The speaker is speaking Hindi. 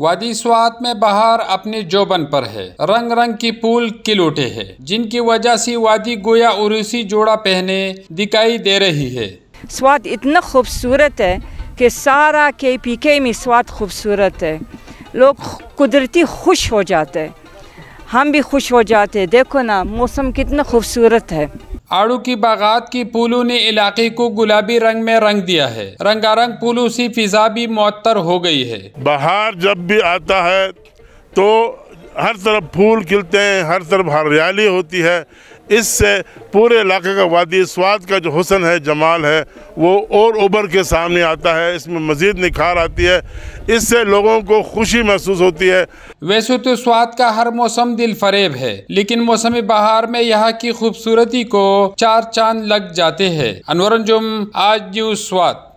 वादी स्वात में बहार अपने जोबन पर है रंग रंग की फूल किलोटे है जिनकी वजह से वादी गोया उसी जोड़ा पहने दिखाई दे रही है स्वाद इतना खूबसूरत है कि सारा के पीके में स्वाद खूबसूरत है लोग कुदरती खुश हो जाते हैं हम भी खुश हो जाते हैं देखो ना मौसम कितना खूबसूरत है आड़ू की बागात की पुलू ने इलाके को गुलाबी रंग में रंग दिया है रंगारंग पुलू सी फिजा भी मुअत्तर हो गई है बाहर जब भी आता है तो हर तरफ फूल खिलते हैं हर तरफ हरियाली होती है इससे पूरे इलाके का वादी स्वाद का जो हुसन है जमाल है वो और उबर के सामने आता है इसमें मज़ीद निखार आती है इससे लोगों को खुशी महसूस होती है वैसे तो स्वाद का हर मौसम दिल फरेब है लेकिन मौसम बहार में यहाँ की खूबसूरती को चार चांद लग जाते हैं अनवर जुम आज न्यूज स्वाद